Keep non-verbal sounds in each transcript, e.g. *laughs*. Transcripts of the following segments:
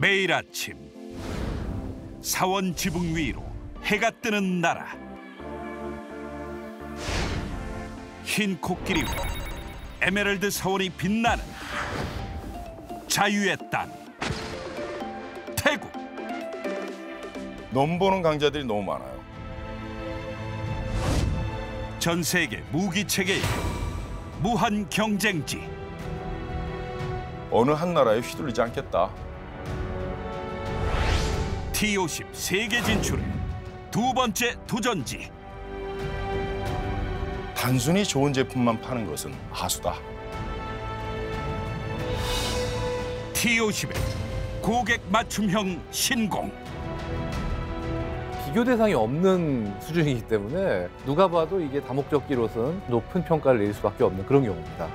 매일 아침 사원 지붕 위로 해가 뜨는 나라 흰 코끼리 에메랄드 사원이 빛나는 자유의 땅 태국 넘보는 강자들이 너무 많아요 전 세계 무기체계 무한 경쟁지 어느 한 나라에 휘둘리지 않겠다 T50 세계 진출두 번째 도전지. 단순히 좋은 제품만 파는 것은 하수다 T50의 고객 맞춤형 신공. 비교 대상이 없는 수준이기 때문에 누가 봐도 이게 다목적기로선 높은 평가를 내릴 수밖에 없는 그런 경우입니다.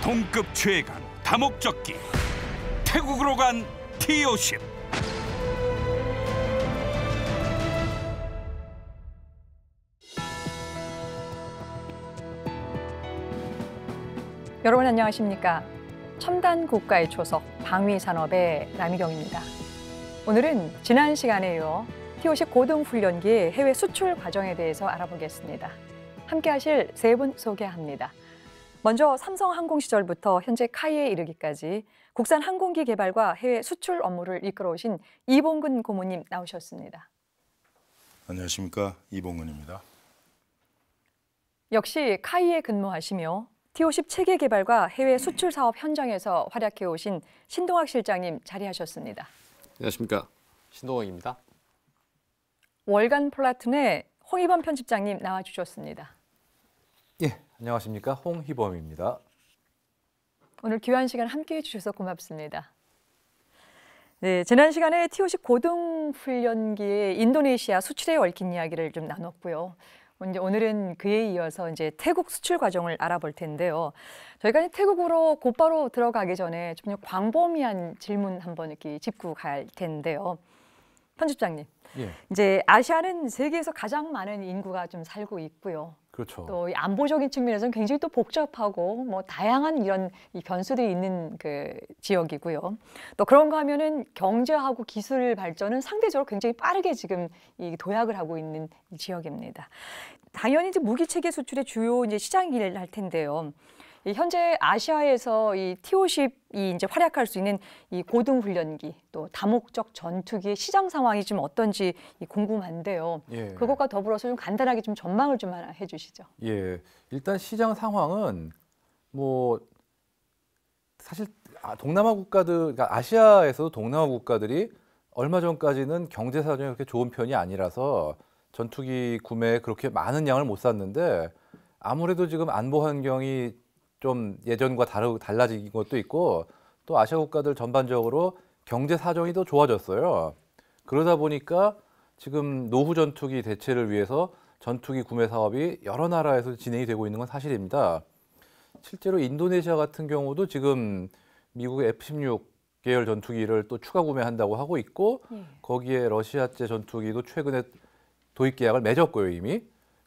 동급 최강 다목적기. 태국으로 간 티오십. 여러분 안녕하십니까? 첨단 국가의 초석 방위 산업의 남희경입니다. 오늘은 지난 시간에 이어 T50 고등훈련기 해외 수출 과정에 대해서 알아보겠습니다. 함께 하실 세 분 소개합니다. 먼저 삼성항공 시절부터 현재 카이에 이르기까지 국산 항공기 개발과 해외 수출 업무를 이끌어오신 이봉근 고모님 나오셨습니다. 안녕하십니까 이봉근입니다. 역시 카이에 근무하시며 T50 체계 개발과 해외 수출 사업 현장에서 활약해 오신 신동학 실장님 자리하셨습니다. 안녕하십니까 신동학입니다. 월간 플라툰의 홍희범 편집장님 나와주셨습니다. 안녕하십니까 홍희범입니다. 오늘 귀한 시간 함께해 주셔서 고맙습니다. 네, 지난 시간에 티오식 고등훈련기의 인도네시아 수출에 얽힌 이야기를 좀 나눴고요. 이제 오늘은 그에 이어서 이제 태국 수출 과정을 알아볼 텐데요. 저희가 태국으로 곧바로 들어가기 전에 좀 광범위한 질문 한번 이렇게 짚고 갈 텐데요. 편집장님, 예. 이제 아시아는 세계에서 가장 많은 인구가 좀 살고 있고요. 그렇죠. 또 안보적인 측면에서는 굉장히 또 복잡하고 뭐 다양한 이런 변수들이 있는 그 지역이고요. 또 그런가 하면은 경제하고 기술 발전은 상대적으로 굉장히 빠르게 지금 이 도약을 하고 있는 지역입니다. 당연히 이제 무기 체계 수출의 주요 이제 시장이할 텐데요. 현재 아시아에서 이 T-50이 이제 활약할 수 있는 이 고등 훈련기 또 다목적 전투기의 시장 상황이 좀 어떤지 궁금한데요. 예. 그것과 더불어서 좀 간단하게 좀 전망을 좀 하나 해주시죠. 예, 일단 시장 상황은 뭐 사실 아, 동남아 국가들, 그러니까 아시아에서도 동남아 국가들이 얼마 전까지는 경제 사정이 그렇게 좋은 편이 아니라서 전투기 구매에 그렇게 많은 양을 못 샀는데 아무래도 지금 안보 환경이 좀 예전과 다르, 달라진 것도 있고 또 아시아 국가들 전반적으로 경제 사정이 더 좋아졌어요. 그러다 보니까 지금 노후 전투기 대체를 위해서 전투기 구매 사업이 여러 나라에서 진행이 되고 있는 건 사실입니다. 실제로 인도네시아 같은 경우도 지금 미국의 F-16 계열 전투기를 또 추가 구매한다고 하고 있고 예. 거기에 러시아제 전투기도 최근에 도입 계약을 맺었고요 이미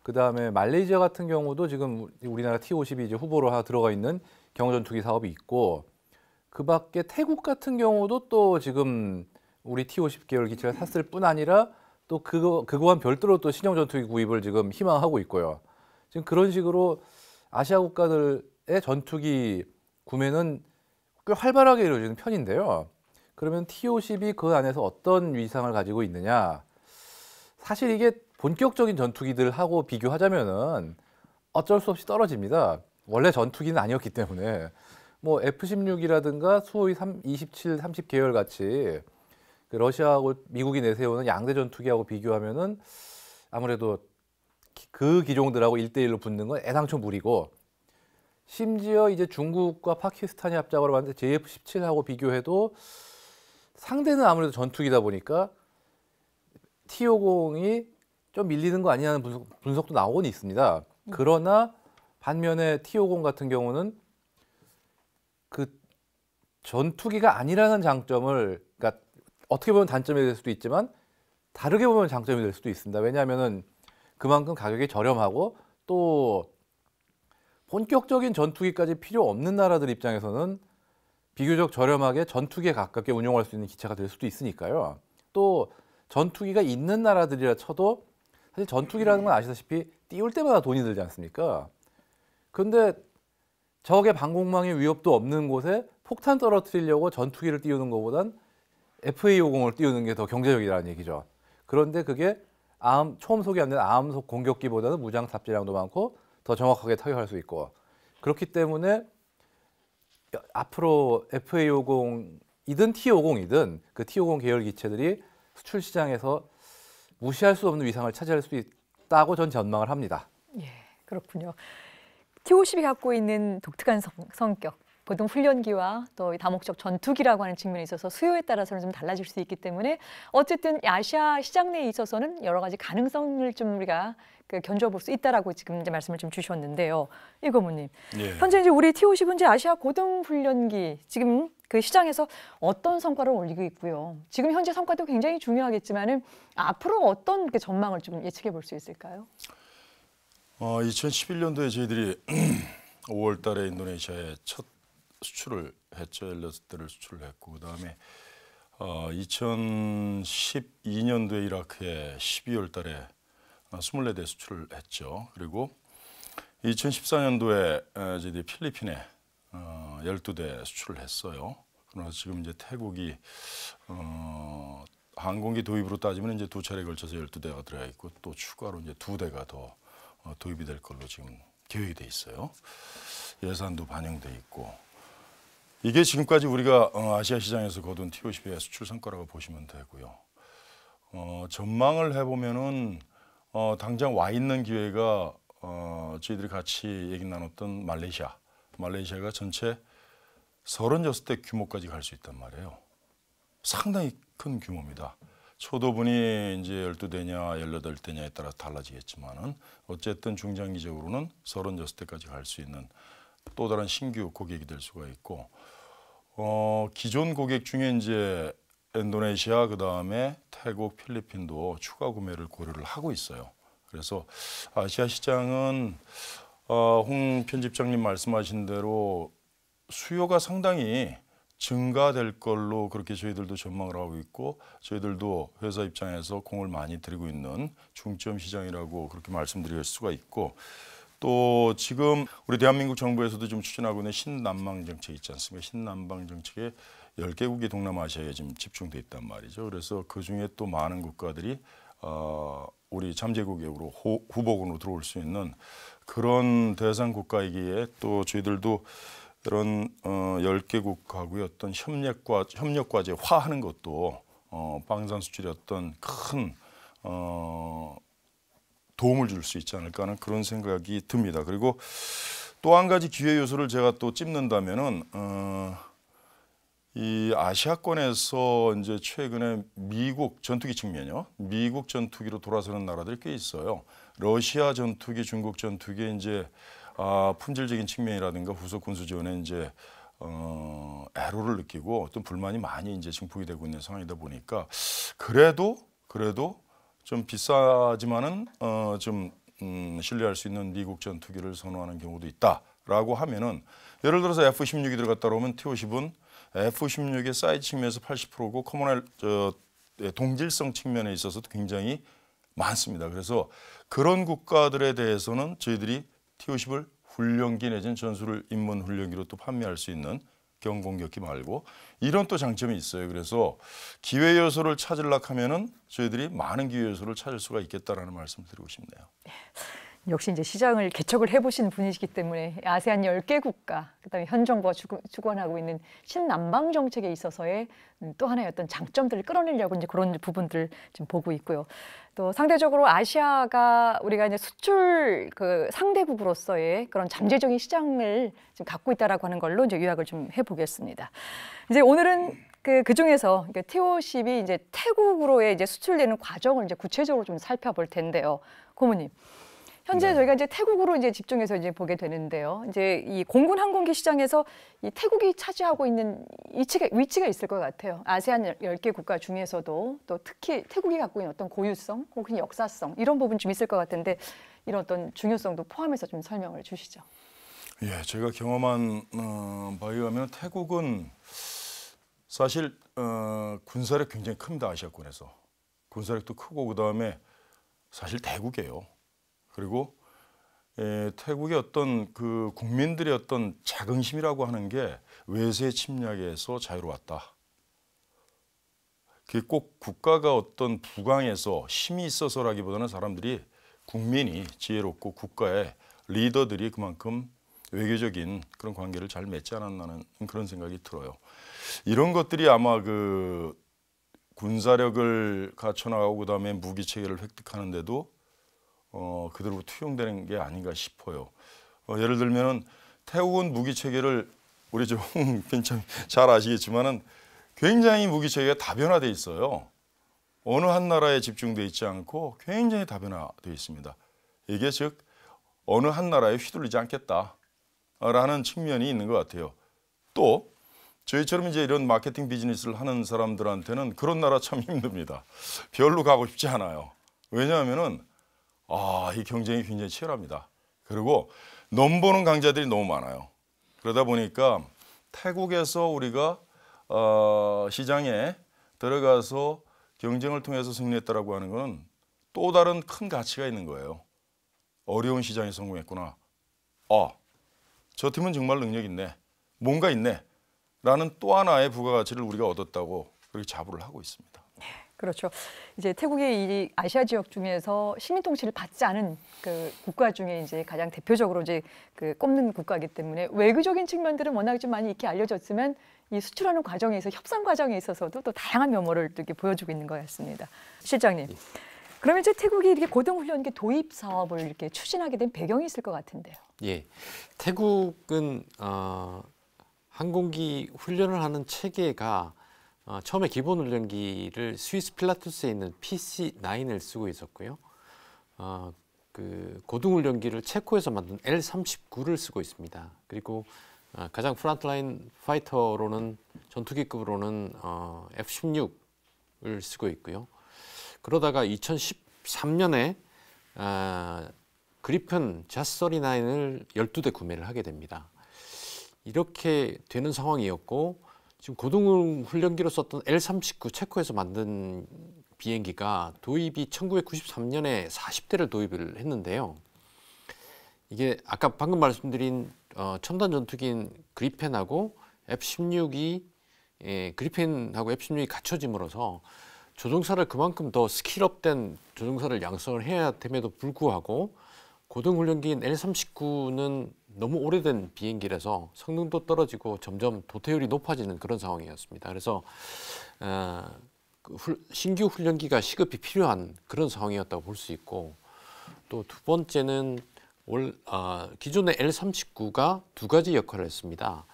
그 다음에 말레이시아 같은 경우도 지금 우리나라 t 5 0 이제 후보로 들어가 있는 경호전투기 사업이 있고 그 밖에 태국 같은 경우도 또 지금 우리 T50 계열 기체를 샀을 뿐 아니라 또 그거, 그거와 별도로 또 신형 전투기 구입을 지금 희망하고 있고요. 지금 그런 식으로 아시아 국가들의 전투기 구매는 꽤 활발하게 이루어지는 편인데요. 그러면 T50이 그 안에서 어떤 위상을 가지고 있느냐. 사실 이게 본격적인 전투기들하고 비교하자면은 어쩔 수 없이 떨어집니다. 원래 전투기는 아니었기 때문에 뭐 F-16이라든가 수호이 3, 27, 30 계열 같이 그 러시아하고 미국이 내세우는 양대 전투기하고 비교하면은 아무래도 그 기종들하고 일대일로 붙는 건 애당초 무리고 심지어 이제 중국과 파키스탄이 합작으로 만든 JF-17하고 비교해도 상대는 아무래도 전투기다 보니까 T-50이 좀 밀리는 거 아니냐는 분석, 도 나오곤 있습니다. 그러나 반면에 티오공 같은 경우는 그 전투기가 아니라는 장점을 그러니까 어떻게 보면 단점이 될 수도 있지만 다르게 보면 장점이 될 수도 있습니다. 왜냐하면은 그만큼 가격이 저렴하고 또 본격적인 전투기까지 필요 없는 나라들 입장에서는 비교적 저렴하게 전투기에 가깝게 운용할 수 있는 기체가 될 수도 있으니까요. 또 전투기가 있는 나라들이라 쳐도 사실 전투기라는 건 아시다시피 띄울 때마다 돈이 들지 않습니까? 그런데 적의 방공망의 위협도 없는 곳에 폭탄 떨어뜨리려고 전투기를 띄우는 것보단 FA50을 띄우는 게 더 경제적이라는 얘기죠. 그런데 그게 암, 처음 소개 안는 암속 공격기보다는 무장 탑재량도 많고 더 정확하게 타격할 수 있고 그렇기 때문에 앞으로 FA50이든 T50이든 그 T50 계열 기체들이 수출 시장에서 무시할 수 없는 위상을 차지할 수 있다고 전 전망을 합니다. 예, 그렇군요. T-52이 갖고 있는 독특한 성, 성격, 보통 훈련기와 또 다목적 전투기라고 하는 측면에 있어서 수요에 따라서는 좀 달라질 수 있기 때문에 어쨌든 아시아 시장 내에 있어서는 여러 가지 가능성을 좀 우리가 그 견져볼 수 있다라고 지금 이제 말씀을 좀 주셨는데요. 이거모님 예. 현재 이제 우리 T50은 이제 아시아 고등훈련기 지금 그 시장에서 어떤 성과를 올리고 있고요. 지금 현재 성과도 굉장히 중요하겠지만은 앞으로 어떤 그 전망을 좀 예측해 볼 수 있을까요? 어, 2011년도에 저희들이 5월 *clears throat* 달에 인도네시아에 첫 수출을 했죠. 엘레스트를 수출을 했고 그다음에 어, 2012년도에 이라크에 12월 달에 24대 어, 수출을 했죠. 그리고 2014년도에 저희들이 필리핀에 어, 12대 수출을 했어요. 그러나 지금 이제 태국이 어, 항공기 도입으로 따지면 이제 두 차례 걸쳐서 12대가 들어가 있고 또 추가로 이제 두 대가 더 어, 도입이 될 걸로 지금 계획이 돼 있어요. 예산도 반영돼 있고 이게 지금까지 우리가 어, 아시아 시장에서 거둔 T50의 수출 성과라고 보시면 되고요. 어, 전망을 해보면은 어, 당장 와 있는 기회가 어, 저희들이 같이 얘기 나눴던 말레이시아 말레이시아가 전체 36대 규모까지 갈 수 있단 말이에요. 상당히 큰 규모입니다. 초도분이 이제 12대냐 18대냐에 따라 달라지겠지만은 어쨌든 중장기적으로는 36대까지 갈 수 있는 또 다른 신규 고객이 될 수가 있고 어, 기존 고객 중에 이제 인도네시아 그다음에 태국, 필리핀도 추가 구매를 고려를 하고 있어요. 그래서 아시아 시장은 어, 홍 편집장님 말씀하신 대로 수요가 상당히 증가될 걸로 그렇게 저희들도 전망을 하고 있고 저희들도 회사 입장에서 공을 많이 들이고 있는 중점 시장이라고 그렇게 말씀드릴 수가 있고 또 지금 우리 대한민국 정부에서도 좀 추진하고 있는 신남방 정책 있지 않습니까? 신남방 정책에 열개국이 동남아시아에 지금 집중돼 있단 말이죠. 그래서 그중에 또 많은 국가들이 어, 우리 잠재국역으로 호, 후보군으로 들어올 수 있는 그런 대상 국가이기에 또 저희들도 이런 어, 10개국하고의 어떤 협력과, 협력과제 화하는 것도 어, 방산수출의 어떤 큰 어, 도움을 줄 수 있지 않을까 하는 그런 생각이 듭니다. 그리고 또 한 가지 기회 요소를 제가 또 찝는다면은 어, 이 아시아권에서 이제 최근에 미국 전투기 측면요. 미국 전투기로 돌아서는 나라들이 꽤 있어요. 러시아 전투기, 중국 전투기 이제 아, 품질적인 측면이라든가 후속 군수 지원에 이제 어, 애로를 느끼고 어떤 불만이 많이 이제 증폭이 되고 있는 상황이다 보니까 그래도 그래도 좀 비싸지만은 어, 좀 음, 신뢰할 수 있는 미국 전투기를 선호하는 경우도 있다라고 하면은 예를 들어서 F-16이 들어갔다 그러면 T-50은 F-16의 사이즈 측면에서 80%고 커먼 저, 예, 동질성 측면에 있어서도 굉장히 많습니다. 그래서 그런 국가들에 대해서는 저희들이 T-50을 훈련기 내지는 전술을 입문 훈련기로 또 판매할 수 있는 경공격기 말고 이런 또 장점이 있어요. 그래서 기회 요소를 찾으려 하면은 저희들이 많은 기회 요소를 찾을 수가 있겠다라는 말씀을 드리고 싶네요. *laughs* 역시 이제 시장을 개척을 해보신 분이시기 때문에 아세안 10개 국가, 그다음에 현 정부가 주관하고 있는 신남방 정책에 있어서의 또 하나의 어떤 장점들을 끌어내려고 이제 그런 부분들 지금 보고 있고요. 또 상대적으로 아시아가 우리가 이제 수출 그 상대국으로서의 그런 잠재적인 시장을 지금 갖고 있다라고 하는 걸로 이제 요약을 좀 해보겠습니다. 이제 오늘은 그, 그 중에서 티오십이 이제 태국으로의 이제 수출되는 과정을 이제 구체적으로 좀 살펴볼 텐데요. 고모님. 현재 네. 저희가 이제 태국으로 이제 집중해서 이제 보게 되는데요. 이제 이 공군 항공기 시장에서 이 태국이 차지하고 있는 위치가, 위치가 있을 것 같아요. 아세안 열개 국가 중에서도 또 특히 태국이 갖고 있는 어떤 고유성 혹은 역사성 이런 부분 좀 있을 것 같은데 이런 어떤 중요성도 포함해서 좀 설명을 주시죠. 예, 제가 경험한 어, 바에 의하면 태국은 사실 어, 군사력 굉장히 큽니다 아시아권에서 군사력도 크고 그 다음에 사실 대국이에요. 그리고 에, 태국의 어떤 그 국민들의 어떤 자긍심이라고 하는 게 외세 침략에서 자유로웠다. 그게 꼭 국가가 어떤 부강에서 힘이 있어서라기보다는 사람들이 국민이 지혜롭고 국가의 리더들이 그만큼 외교적인 그런 관계를 잘 맺지 않았나는 그런 생각이 들어요. 이런 것들이 아마 그 군사력을 갖춰나가고 그다음에 무기 체계를 획득하는데도 어, 그대로 투영되는 게 아닌가 싶어요. 어, 예를 들면 태국은 무기 체계를 우리 좀괜찮잘 *laughs* 아시겠지만은 굉장히 무기 체계가 다변화돼 있어요. 어느 한 나라에 집중돼 있지 않고 굉장히 다변화돼 있습니다. 이게 즉 어느 한 나라에 휘둘리지 않겠다라는 측면이 있는 것 같아요. 또 저희처럼 이제 이런 마케팅 비즈니스를 하는 사람들한테는 그런 나라 참 *laughs* 힘듭니다. 별로 가고 싶지 않아요. 왜냐하면은 아, 이 경쟁이 굉장히 치열합니다. 그리고 넘 보는 강자들이 너무 많아요. 그러다 보니까 태국에서 우리가 어, 시장에 들어가서 경쟁을 통해서 승리했다라고 하는 것은 또 다른 큰 가치가 있는 거예요. 어려운 시장에 성공했구나. 아, 저 팀은 정말 능력 있네. 뭔가 있네. 라는 또 하나의 부가가치를 우리가 얻었다고 그렇게 자부를 하고 있습니다. 그렇죠. 이제 태국이 이 아시아 지역 중에서 시민 통치를 받지 않은 그 국가 중에 이제 가장 대표적으로 이제 그 꼽는 국가이기 때문에 외교적인 측면들은 워낙 좀 많이 이렇게 알려졌으면이 수출하는 과정에서 협상 과정에 있어서도 또 다양한 면모를 이렇게 보여주고 있는 것 같습니다. 실장님. 예. 그러면 이제 태국이 이렇게 고등훈련 도입 사업을 이렇게 추진하게 된 배경이 있을 것 같은데요. 예, 태국은 어, 항공기 훈련을 하는 체계가 아, 처음에 기본 훈련기를 스위스 필라투스에 있는 PC9을 쓰고 있었고요. 아, 그 고등훈련기를 체코에서 만든 L39를 쓰고 있습니다. 그리고 아, 가장 프런트라인 파이터로는 전투기급으로는 어, F16을 쓰고 있고요. 그러다가 2013년에 아, 그리펜 자스39을 12대 구매를 하게 됩니다. 이렇게 되는 상황이었고 지금 고등 훈련기로 썼던 L-39 체코에서 만든 비행기가 도입이 1993년에 40대를 도입을 했는데요. 이게 아까 방금 말씀드린 어, 첨단 전투기인 그리펜하고 F-16이 예, 그리펜하고 F-16이 갖춰짐으로써 조종사를 그만큼 더 스킬업된 조종사를 양성을 해야 됨에도 불구하고 고등훈련기인 L-39는 너무 오래된 비행기라서 성능도 떨어지고 점점 도태율이 높아지는 그런 상황이었습니다. 그래서 어, 그 훌, 신규 훈련기가 시급히 필요한 그런 상황이었다고 볼 수 있고 또 두 번째는 올, 어, 기존의 L39가 두 가지 역할을 했습니다.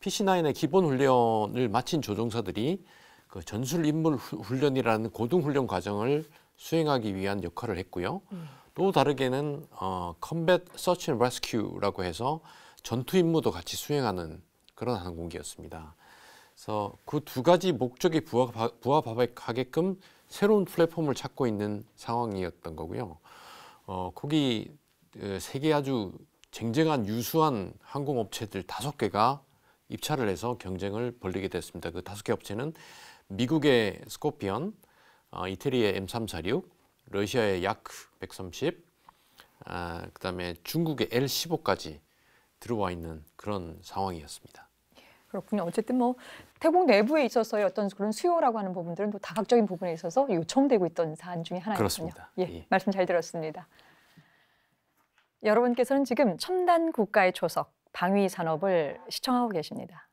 PC9의 기본 훈련을 마친 조종사들이 그 전술 인물 훈련이라는 고등 훈련 과정을 수행하기 위한 역할을 했고요. 음. 또 다르게는 어, Combat Search and Rescue라고 해서 전투 임무도 같이 수행하는 그런 항공기였습니다. 그래서 그 두 가지 목적이 부합하게끔 새로운 플랫폼을 찾고 있는 상황이었던 거고요. 어, 거기 그 세계 아주 쟁쟁한 유수한 항공업체들 다섯 개가 입찰을 해서 경쟁을 벌리게 됐습니다. 그 다섯 개 업체는 미국의 스코피언, 어, 이태리의 M346, 러시아의 야크 130, 아, 그다음에 중국의 L15까지 들어와 있는 그런 상황이었습니다. 그렇군요. 어쨌든 뭐 태국 내부에 있어서의 어떤 그런 수요라고 하는 부분들은 또 다각적인 부분에 있어서 요청되고 있던 사안 중의 하나였군요. 그렇습니다. 예, 예. 말씀 잘 들었습니다. 여러분께서는 지금 첨단 국가의 초석 방위 산업을 시청하고 계십니다.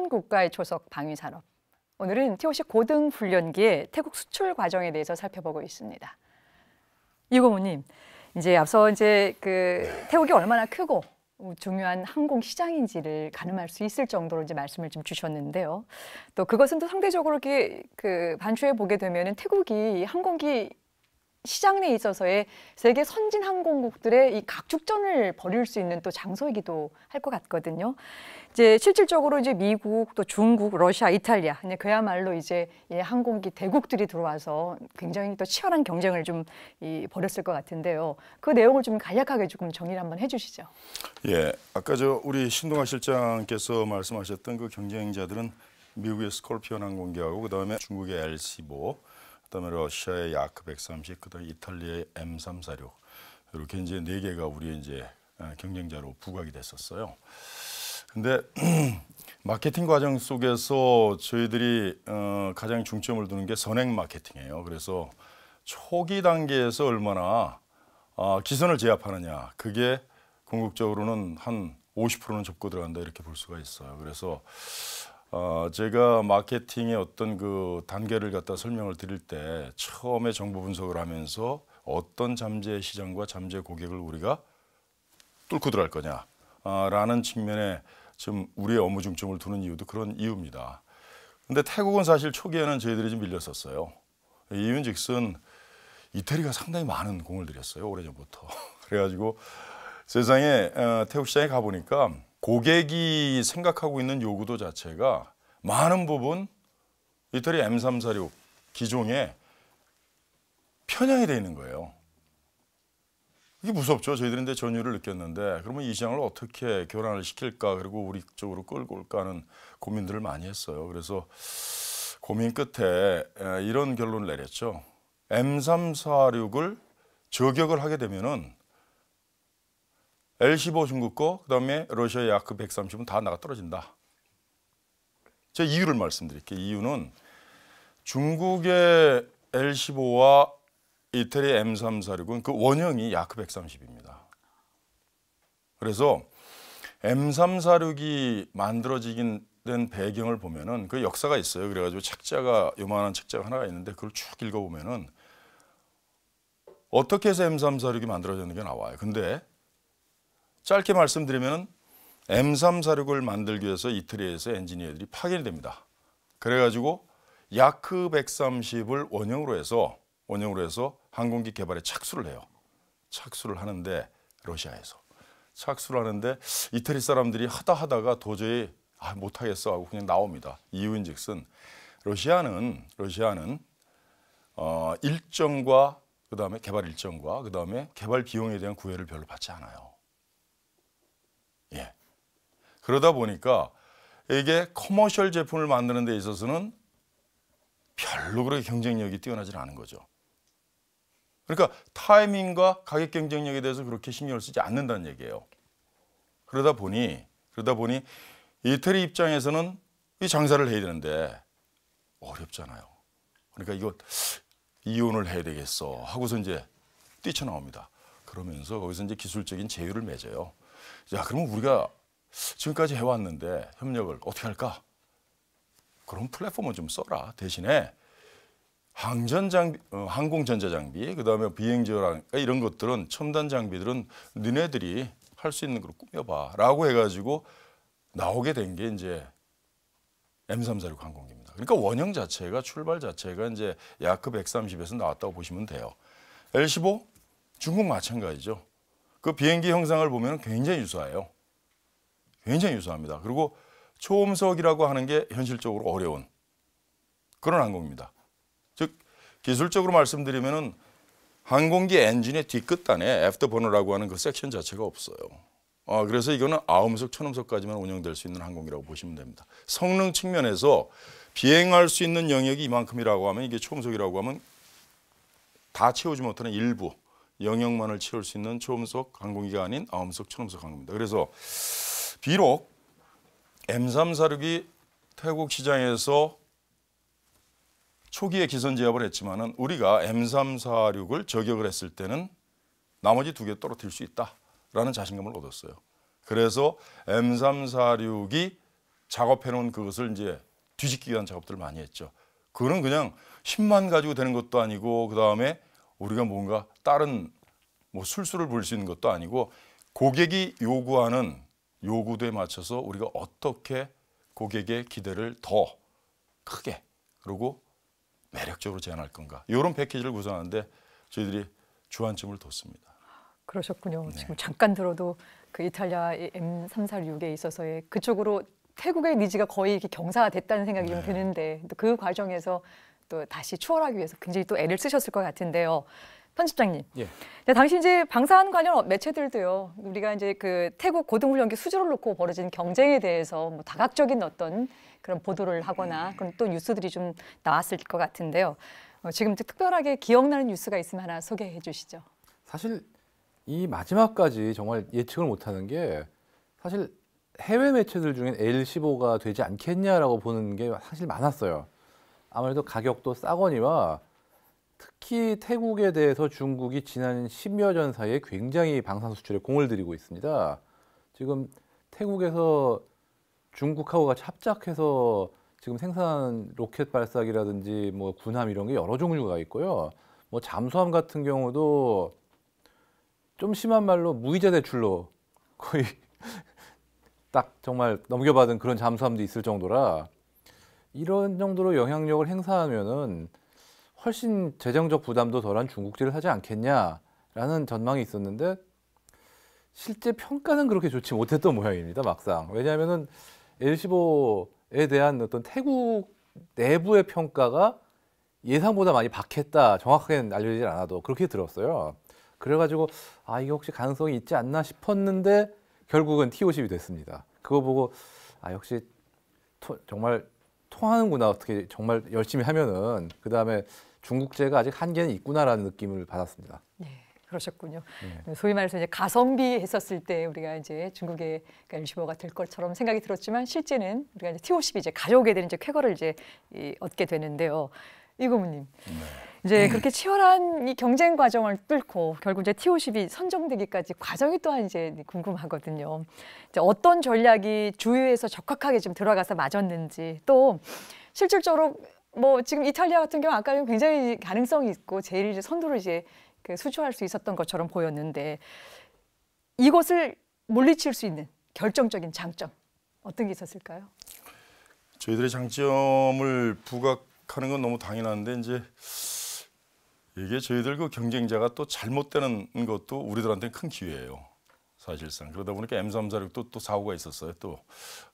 태안 국가의 초석 방위 산업. 오늘은 TOC 고등 훈련기의 태국 수출 과정에 대해서 살펴보고 있습니다. 이고모님, 이제 앞서 이제 그 태국이 얼마나 크고 중요한 항공 시장인지를 가늠할 수 있을 정도로 이제 말씀을 좀 주셨는데요. 또 그것은 또 상대적으로 이렇게 그 반추해 보게 되면은 태국이 항공기 시장 내에 있어서의 세계 선진 항공국들의 이 각축전을 벌일 수 있는 또 장소이기도 할 것 같거든요. 이제 실질적으로 이제 미국 또 중국, 러시아, 이탈리아 이제 그야말로 이제 항공기 대국들이 들어와서 굉장히 또 치열한 경쟁을 좀 벌였을 것 같은데요. 그 내용을 좀 간략하게 조금 정리를 한번 해주시죠. 예, 아까 저 우리 신동아 실장께서 말씀하셨던 그 경쟁자들은 미국의 스콜피언 항공기하고 그 다음에 중국의 L-15 그다음에 러시아의 야크 130, 그다음 이탈리아의 M346 이렇게 이제 네 개가 우리 이제 어, 경쟁자로 부각이 됐었어요. 근데 *clears throat* 마케팅 과정 속에서 저희들이 어, 가장 중점을 두는 게 선행 마케팅이에요. 그래서 초기 단계에서 얼마나 어, 기선을 제압하느냐 그게 궁극적으로는 한 50%는 접고 들어간다 이렇게 볼 수가 있어요. 그래서 어, 제가 마케팅의 어떤 그 단계를 갖다 설명을 드릴 때 처음에 정보 분석을 하면서 어떤 잠재 시장과 잠재 고객을 우리가 뚫고 들어갈 거냐라는 아, 측면에 지금 우리의 업무 중점을 두는 이유도 그런 이유입니다. 근데 태국은 사실 초기에는 저희들이 좀 밀렸었어요. 이윤즉슨 이태리가 상당히 많은 공을 들였어요 오래전부터. *laughs* 그래가지고 세상에 어, 태국 시장에 가보니까 고객이 생각하고 있는 요구도 자체가 많은 부분 이태리 M346 기종에 편향이 되어 있는 거예요. 이게 무섭죠. 저희들은 이 전율을 느꼈는데 그러면 이 시장을 어떻게 교란을 시킬까 그리고 우리 쪽으로 끌고 올까 하는 고민들을 많이 했어요. 그래서 고민 끝에 이런 결론을 내렸죠. M346을 저격을 하게 되면은 L15 중국거, 그다음에 러시아 야크 130은 다 나가 떨어진다. 제 이유를 말씀드릴게요. 이유는 중국의 L15와 이태리 M346은 그 원형이 야크 130입니다. 그래서 M346이 만들어지긴 된 배경을 보면은 그 역사가 있어요. 그래가지고 책자가 요만한 책자가 하나가 있는데 그걸 쭉 읽어보면은 어떻게 해서 M346이 만들어졌는 게 나와요. 근데 짧게 말씀드리면 M346을 만들기 위해서 이태리에서 엔지니어들이 파견이 됩니다. 그래가지고 야크 130을 원형으로 해서 원형으로 해서 항공기 개발에 착수를 해요. 착수를 하는데 러시아에서 착수를 하는데 이태리 사람들이 하다 하다가 도저히 아, 못하겠어 하고 그냥 나옵니다. 이유인즉슨 러시아는 러시아는 어, 일정과 그 다음에 개발 일정과 그 다음에 개발 비용에 대한 구애를 별로 받지 않아요. 그러다 보니까 이게 커머셜 제품을 만드는 데 있어서는 별로 그렇게 경쟁력이 뛰어나질 않은 거죠. 그러니까 타이밍과 가격 경쟁력에 대해서 그렇게 신경을 쓰지 않는다는 얘기예요. 그러다 보니 그러다 보니 이태리 입장에서는 이 장사를 해야 되는데 어렵잖아요. 그러니까 이거 이혼을 해야 되겠어 하고서 이제 뛰쳐나옵니다. 그러면서 거기서 이제 기술적인 제휴를 맺어요. 야, 그러면 우리가 지금까지 해왔는데 협력을 어떻게 할까? 그런 플랫폼을 좀 써라. 대신에 항전 장비, 어, 항공 전자 장비, 그다음에 비행저랑 그러니까 이런 것들은 첨단 장비들은 너네들이 할 수 있는 걸 꾸며봐라고 해가지고 나오게 된 게 이제 m 3 6 항공기입니다. 그러니까 원형 자체가 출발 자체가 이제 야크 130에서 나왔다고 보시면 돼요. L15 중국 마찬가지죠. 그 비행기 형상을 보면 굉장히 유사해요. 굉장히 유사합니다. 그리고 초음속이라고 하는 게 현실적으로 어려운 그런 항공입니다. 즉 기술적으로 말씀드리면은 항공기 엔진의 뒤끝단에 애프터버너라고 하는 그 섹션 자체가 없어요. 아, 그래서 이거는 아음속, 천음속까지만 운영될 수 있는 항공기라고 보시면 됩니다. 성능 측면에서 비행할 수 있는 영역이 이만큼이라고 하면 이게 초음속이라고 하면 다 채우지 못하는 일부 영역만을 채울 수 있는 초음속 항공기가 아닌 아음속, 천음속 항공입니다. 그래서 비록 M346이 태국 시장에서 초기에 기선 제압을 했지만 우리가 M346을 저격을 했을 때는 나머지 두 개 떨어뜨릴 수 있다라는 자신감을 얻었어요. 그래서 M346이 작업해 놓은 그것을 이제 뒤집기 위한 작업들을 많이 했죠. 그거는 그냥 힘만 가지고 되는 것도 아니고 그다음에 우리가 뭔가 다른 뭐 술수를 볼수 있는 것도 아니고 고객이 요구하는 요구도에 맞춰서 우리가 어떻게 고객의 기대를 더 크게 그리고 매력적으로 제안할 건가 이런 패키지를 구성하는데 저희들이 주안점을 뒀습니다. 그러셨군요. 네. 지금 잠깐 들어도 그 이탈리아 M346에 있어서의 그쪽으로 태국의 니즈가 거의 이렇게 경사됐다는 생각이 네. 좀 드는데 그 과정에서 또 다시 추월하기 위해서 굉장히 또 애를 쓰셨을 것 같은데요. 편집장님. 예. 네, 당시 이제 방산 관련 매체들도요. 우리가 이제 그 태국 고등훈련기 수주를 놓고 벌어진 경쟁에 대해서 뭐 다각적인 어떤 그런 보도를 하거나 그런 또 뉴스들이 좀 나왔을 것 같은데요. 어, 지금 특별하게 기억나는 뉴스가 있으면 하나 소개해 주시죠. 사실 이 마지막까지 정말 예측을 못하는 게 사실 해외 매체들 중엔 L15가 되지 않겠냐라고 보는 게 사실 많았어요. 아무래도 가격도 싸거니와 특히 태국에 대해서 중국이 지난 10여 년 사이에 굉장히 방산 수출에 공을 들이고 있습니다. 지금 태국에서 중국하고 같이 합작해서 지금 생산 로켓 발사기라든지 뭐 군함 이런 게 여러 종류가 있고요. 뭐 잠수함 같은 경우도 좀 심한 말로 무이자 대출로 거의 *laughs* 딱 정말 넘겨받은 그런 잠수함도 있을 정도라 이런 정도로 영향력을 행사하면은 훨씬 재정적 부담도 덜한 중국지를 하지 않겠냐라는 전망이 있었는데 실제 평가는 그렇게 좋지 못했던 모양입니다. 막상 왜냐하면은 L15에 대한 어떤 태국 내부의 평가가 예상보다 많이 박했다. 정확하게는 알려지질 않아도 그렇게 들었어요. 그래가지고 아 이게 혹시 가능성이 있지 않나 싶었는데 결국은 T50이 됐습니다. 그거 보고 아 역시 토, 정말 통하는구나 어떻게 정말 열심히 하면은 그 다음에 중국제가 아직 한계는 있구나라는 느낌을 받았습니다. 네. 그러셨군요. 네. 음, 소위 말해서 이제 가성비 했었을 때 우리가 이제 중국의 엘시버가 그러니까 될 것처럼 생각이 들었지만 실제는 우리가 이제 T50이 이제 가져오게 되는 이제 쾌거를 이제 이, 얻게 되는데요. 이고문님. 네. 이제 그렇게 치열한 이 경쟁 과정을 뚫고 결국 이제 T50이 선정되기까지 과정이 또한 이제 궁금하거든요. 이제 어떤 전략이 주위에서 적확하게 좀 들어가서 맞았는지 또 실질적으로 뭐 지금 이탈리아 같은 경우 아까 굉장히 가능성이 있고 제일 이제 선두를 이제 그 수주할 수 있었던 것처럼 보였는데 이것을 물리칠 수 있는 결정적인 장점 어떤 게 있었을까요? 저희들의 장점을 부각하는 건 너무 당연한데 이제 이게 저희들 그 경쟁자가 또 잘못되는 것도 우리들한테 큰 기회예요. 사실상 그러다 보니까 M346도 또 사고가 있었어요. 또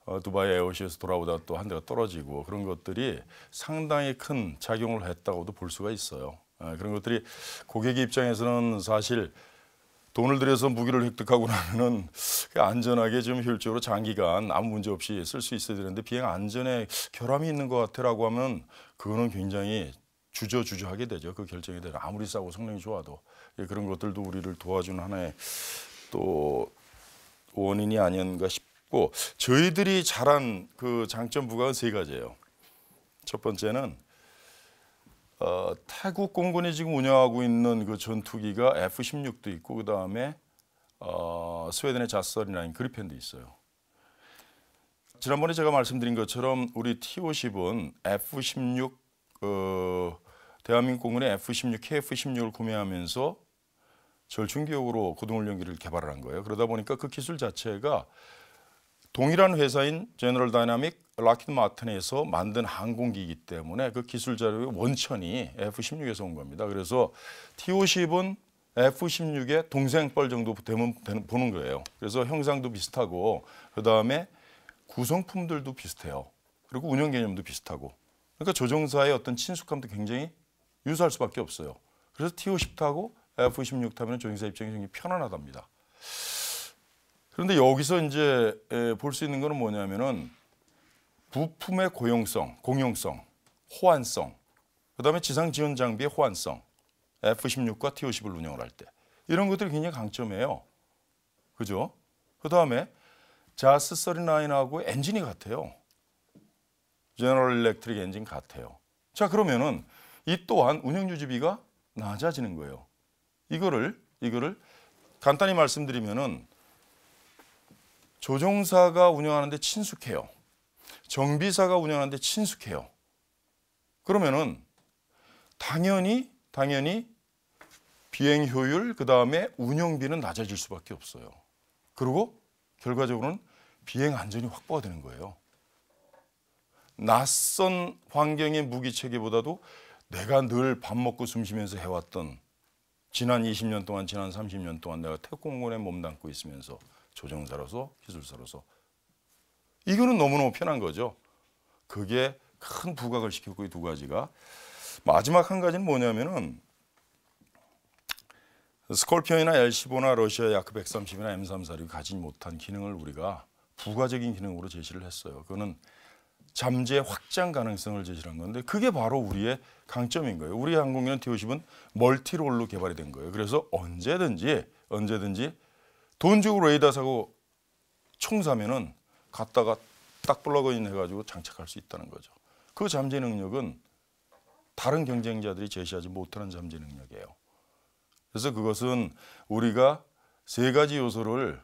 어, 두바이 에어시에서 돌아오다 가또 한 대가 떨어지고 그런 것들이 상당히 큰 작용을 했다고도 볼 수가 있어요. 아, 그런 것들이 고객의 입장에서는 사실 돈을 들여서 무기를 획득하고 나면은 안전하게 좀 효율적으로 장기간 아무 문제 없이 쓸 수 있어야 되는데 비행 안전에 결함이 있는 것 같아라고 하면 그거는 굉장히 주저주저하게 되죠. 그 결정에 대해 아무리 싸고 성능이 좋아도 예, 그런 것들도 우리를 도와주는 하나의 또 원인이 아닌가 싶고 저희들이 잘한 그 장점 부각은 세 가지예요. 첫 번째는 어, 태국 공군이 지금 운영하고 있는 그 전투기가 F-16도 있고 그 다음에 어, 스웨덴의 자스터리라인 그리펜도 있어요. 지난번에 제가 말씀드린 것처럼 우리 T-50은 F-16 어, 대한민국 공군의 F-16, KF-16을 구매하면서 절충기업으로 고등훈련기를 개발을 한 거예요. 그러다 보니까 그 기술 자체가 동일한 회사인 제너럴 다이나믹 락히드 마튼에서 만든 항공기이기 때문에 그 기술 자료의 원천이 F-16에서 온 겁니다. 그래서 T-50은 F-16의 동생뻘 정도 되면 보는 거예요. 그래서 형상도 비슷하고 그다음에 구성품들도 비슷해요. 그리고 운영 개념도 비슷하고. 그러니까 조종사의 어떤 친숙함도 굉장히 유사할 수밖에 없어요. 그래서 T-50 하고 F-16타면 조종사 입장이 굉장히 편안하답니다. 그런데 여기서 이제 볼 수 있는 것은 뭐냐면은 부품의 고용성, 공용성, 호환성, 그다음에 지상 지원 장비의 호환성, F-16과 T-50을 운영을 할 때 이런 것들이 굉장히 강점이에요. 그죠? 그다음에 자스 39하고 엔진이 같아요. 제너럴 일렉트릭 엔진 같아요. 자 그러면은 이 또한 운영 유지비가 낮아지는 거예요. 이거를 이거를 간단히 말씀드리면은 조종사가 운영하는데 친숙해요. 정비사가 운영하는데 친숙해요. 그러면은 당연히 당연히 비행 효율 그다음에 운영비는 낮아질 수밖에 없어요. 그리고 결과적으로는 비행 안전이 확보가 되는 거예요. 낯선 환경의 무기 체계보다도 내가 늘 밥 먹고 숨 쉬면서 해왔던 지난 20년 동안 지난 30년 동안 내가 태권공원에 몸담고 있으면서 조정사로서 기술사로서 이거는 너무너무 편한 거죠. 그게 큰 부각을 시키고이 두 가지가 마지막 한 가지는 뭐냐면은 스콜피온이나 L15나 러시아 야크 130이나 M346이 가지 못한 기능을 우리가 부가적인 기능으로 제시를 했어요. 그거는 잠재 확장 가능성을 제시한 건데 그게 바로 우리의 강점인 거예요. 우리 항공기는 T-50은 멀티롤로 개발이 된 거예요. 그래서 언제든지 언제든지 돈 주고 레이더 사고 총 사면은 갔다가 딱 플러그인 해가지고 장착할 수 있다는 거죠. 그 잠재 능력은 다른 경쟁자들이 제시하지 못하는 잠재 능력이에요. 그래서 그것은 우리가 세 가지 요소를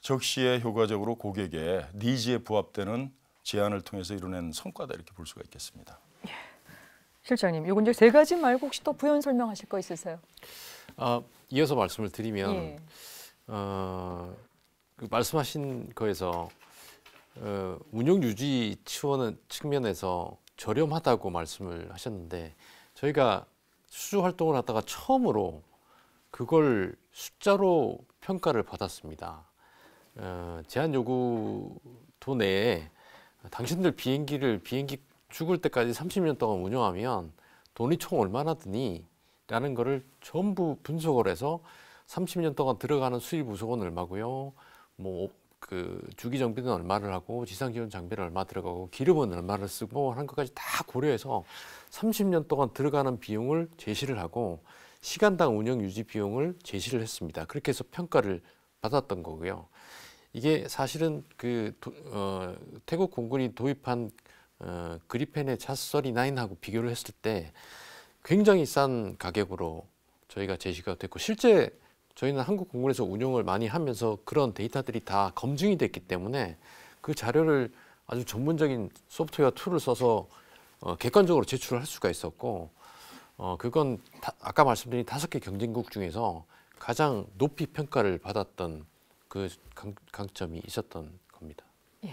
적시에 효과적으로 고객의 니즈에 부합되는 제안을 통해서 이뤄낸 성과다 이렇게 볼 수가 있겠습니다. 예. 실장님, 요건 이제 세 가지 말고 혹시 또 부연 설명하실 거 있으세요? 아, 이어서 말씀을 드리면 예. 어, 그 말씀하신 거에서 어, 운영 유지 치원 측면에서 저렴하다고 말씀을 하셨는데 저희가 수주 활동을 하다가 처음으로 그걸 숫자로 평가를 받았습니다. 어, 제한 요구도 내에 당신들 비행기를 비행기 죽을 때까지 30년 동안 운영하면 돈이 총 얼마나 드니? 라는 거를 전부 분석을 해서 30년 동안 들어가는 수입 우속은 얼마고요. 뭐 그 주기 정비는 얼마를 하고 지상 기온 장비는 얼마 들어가고 기름은 얼마를 쓰고 하는 것까지 다 고려해서 30년 동안 들어가는 비용을 제시를 하고 시간당 운영 유지 비용을 제시를 했습니다. 그렇게 해서 평가를 받았던 거고요. 이게 사실은 그 도, 어, 태국 공군이 도입한 어, 그리펜의 차스나인하고 비교를 했을 때 굉장히 싼 가격으로 저희가 제시가 됐고 실제 저희는 한국 공군에서 운영을 많이 하면서 그런 데이터들이 다 검증이 됐기 때문에 그 자료를 아주 전문적인 소프트웨어 툴을 써서 어, 객관적으로 제출을 할 수가 있었고 어, 그건 다, 아까 말씀드린 다섯 개 경쟁국 중에서 가장 높이 평가를 받았던 그 강, 점이 있었던 겁니다. 예.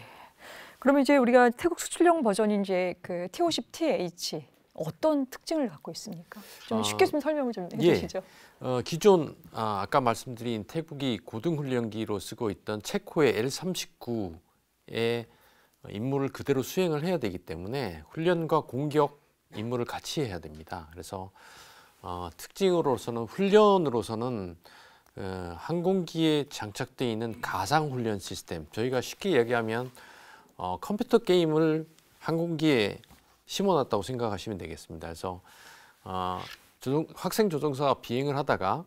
그러 이제 우리가 태국 수출용 버전인 이제 그 T50TH 어떤 특징을 갖고 있습니까? 좀 아, 쉽게 좀 설명을 좀 예. 해주시죠. 예. 어, 기존 아, 까 말씀드린 태국이 고등훈련기로 쓰고 있던 체코의 L39의 임무를 그대로 수행을 해야 되기 때문에 훈련과 공격 임무를 같이 해야 됩니다. 그래서 어, 특징으로서는 훈련으로서는 어, 항공기에 장착되어 있는 가상 훈련 시스템 저희가 쉽게 얘기하면 어, 컴퓨터 게임을 항공기에 심어놨다고 생각하시면 되겠습니다. 그래서 어, 조종, 학생 조종사가 비행을 하다가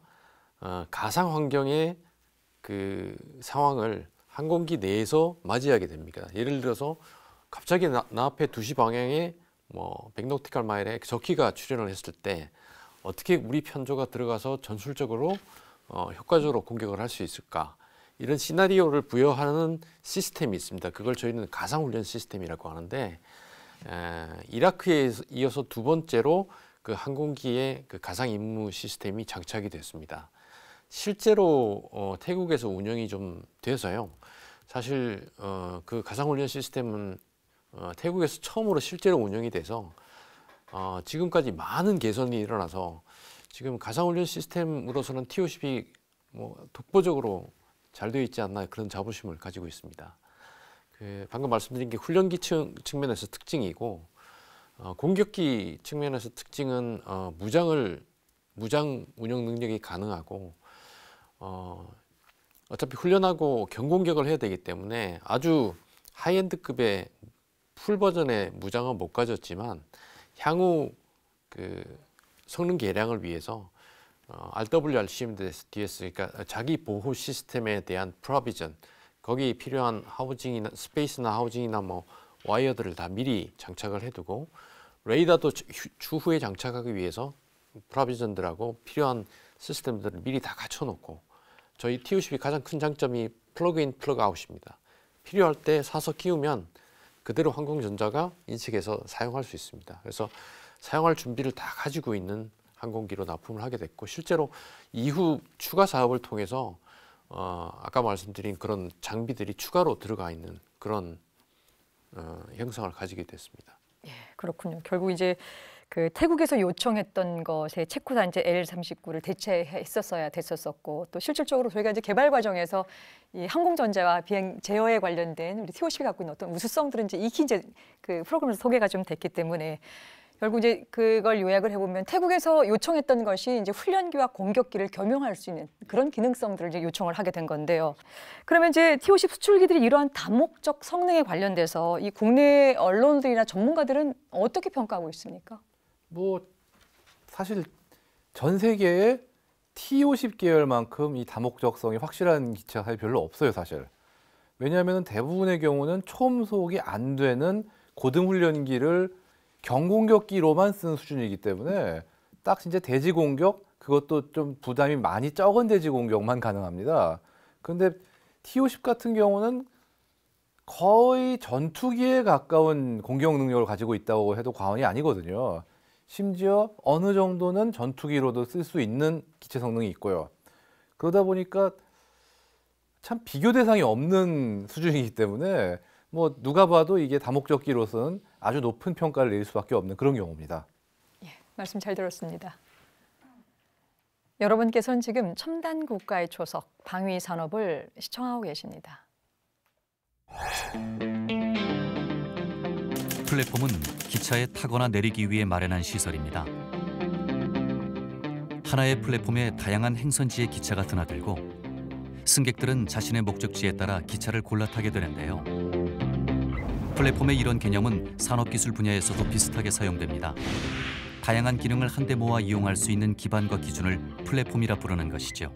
어, 가상 환경의 그 상황을 항공기 내에서 맞이하게 됩니다. 예를 들어서 갑자기 나, 나 앞에 2시 방향에 뭐백노티칼 마일에 적기가 출현을 했을 때 어떻게 우리 편조가 들어가서 전술적으로 어, 효과적으로 공격을 할 수 있을까 이런 시나리오를 부여하는 시스템이 있습니다. 그걸 저희는 가상훈련 시스템이라고 하는데 에, 이라크에 이어서 두 번째로 그 항공기의 그 가상 임무 시스템이 장착이 됐습니다. 실제로 어, 태국에서 운영이 좀 돼서요. 사실 어, 그 가상훈련 시스템은 어, 태국에서 처음으로 실제로 운영이 돼서 어, 지금까지 많은 개선이 일어나서 지금 가상훈련 시스템으로서는 TOCP 뭐 독보적으로 잘 되어 있지 않나 그런 자부심을 가지고 있습니다. 그 방금 말씀드린 게 훈련기 측, 면에서 특징이고 어, 공격기 측면에서 특징은 어, 무장을 무장 운영 능력이 가능하고 어, 어차피 훈련하고 경공격을 해야 되기 때문에 아주 하이엔드급의 풀 버전의 무장은 못 가졌지만 향후 그 성능 개량을 위해서 어, RWR CMDS, 그러니까 자기 보호 시스템에 대한 프로비전 거기 필요한 하우징이나 스페이스나 하우징이나 뭐 와이어들을 다 미리 장착을 해두고 레이더도 추후에 장착하기 위해서 프로비전들하고 필요한 시스템들을 미리 다 갖춰놓고 저희 TUCP 가장 큰 장점이 플러그인 플러그아웃입니다. 필요할 때 사서 키우면 그대로 항공전자가 인식해서 사용할 수 있습니다. 그래서 사용할 준비를 다 가지고 있는 항공기로 납품을 하게 됐고 실제로 이후 추가 사업을 통해서 어, 아까 말씀드린 그런 장비들이 추가로 들어가 있는 그런 어, 형상을 가지게 됐습니다. 예, 그렇군요. 결국 이제 그 태국에서 요청했던 것에 체코산 이제 L39를 대체했었어야 됐었었고 또 실질적으로 저희가 이제 개발 과정에서 이 항공전자와 비행 제어에 관련된 우리 TOC가 갖고 있는 어떤 우수성들은 이제 익히 이제 그프로그램에 소개가 좀 됐기 때문에 결국 이제 그걸 요약을 해보면 태국에서 요청했던 것이 이제 훈련기와 공격기를 겸용할 수 있는 그런 기능성들을 이제 요청을 하게 된 건데요. 그러면 이제 T-50 수출기들이 이러한 다목적 성능에 관련돼서 이 국내 언론들이나 전문가들은 어떻게 평가하고 있습니까? 뭐 사실 전 세계에 T-50 계열만큼 이 다목적성이 확실한 기체가 별로 없어요, 사실. 왜냐하면 대부분의 경우는 초음속이 안 되는 고등훈련기를 경공격기로만 쓰는 수준이기 때문에 딱 진짜 대지 공격 그것도 좀 부담이 많이 적은 대지 공격만 가능합니다. 근데 TO10 같은 경우는 거의 전투기에 가까운 공격 능력을 가지고 있다고 해도 과언이 아니거든요. 심지어 어느 정도는 전투기로도 쓸 수 있는 기체 성능이 있고요. 그러다 보니까 참 비교 대상이 없는 수준이기 때문에 뭐 누가 봐도 이게 다목적기로서는 아주 높은 평가를 내릴 수밖에 없는 그런 경우입니다. 예, 말씀 잘 들었습니다. 여러분께서는 지금 첨단 국가의 초석 방위 산업을 시청하고 계십니다. 플랫폼은 기차에 타거나 내리기 위해 마련한 시설입니다. 하나의 플랫폼에 다양한 행선지의 기차가 드나들고 승객들은 자신의 목적지에 따라 기차를 골라 타게 되는데요. 플랫폼의 이런 개념은 산업기술 분야에서도 비슷하게 사용됩니다. 다양한 기능을 한데 모아 이용할 수 있는 기반과 기준을 플랫폼이라 부르는 것이죠.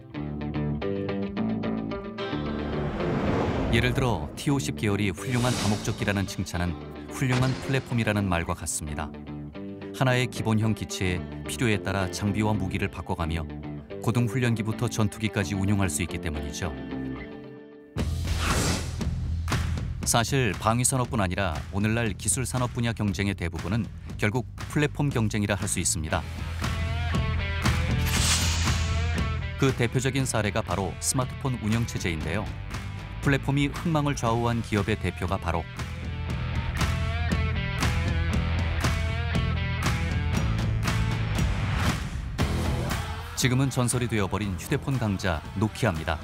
예를 들어 T50 계열이 훌륭한 다목적기라는 칭찬은 훌륭한 플랫폼이라는 말과 같습니다. 하나의 기본형 기체에 필요에 따라 장비와 무기를 바꿔가며 고등훈련기부터 전투기까지 운용할 수 있기 때문이죠. 사실 방위산업뿐 아니라 오늘날 기술산업 분야 경쟁의 대부분은 결국 플랫폼 경쟁이라 할 수 있습니다. 그 대표적인 사례가 바로 스마트폰 운영체제인데요. 플랫폼이 흥망을 좌우한 기업의 대표가 바로 지금은 전설이 되어버린 휴대폰 강자 노키아입니다.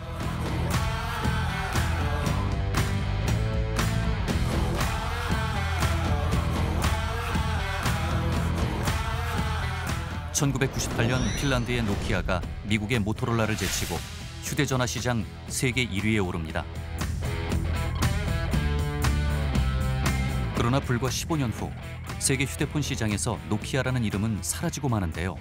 1998년 핀란드의 노키아가 미국의 모토로라를 제치고 휴대전화 시장 세계 1위에 오릅니다. 그러나 불과 15년 후 세계 휴대폰 시장에서 노키아라는 이름은 사라지고 마는데요.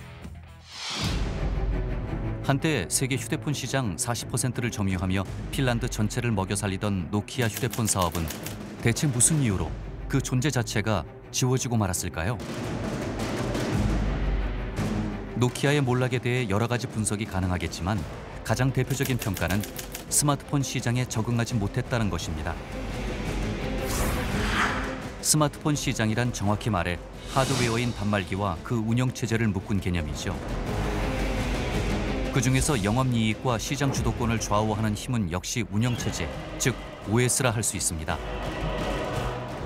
한때 세계 휴대폰 시장 40%를 점유하며 핀란드 전체를 먹여 살리던 노키아 휴대폰 사업은 대체 무슨 이유로 그 존재 자체가 지워지고 말았을까요? 노키아의 몰락에 대해 여러 가지 분석이 가능하겠지만 가장 대표적인 평가는 스마트폰 시장에 적응하지 못했다는 것입니다. 스마트폰 시장이란 정확히 말해 하드웨어인 단말기와 그 운영체제를 묶은 개념이죠. 그중에서 영업이익과 시장 주도권을 좌우하는 힘은 역시 운영체제, 즉 OS라 할 수 있습니다.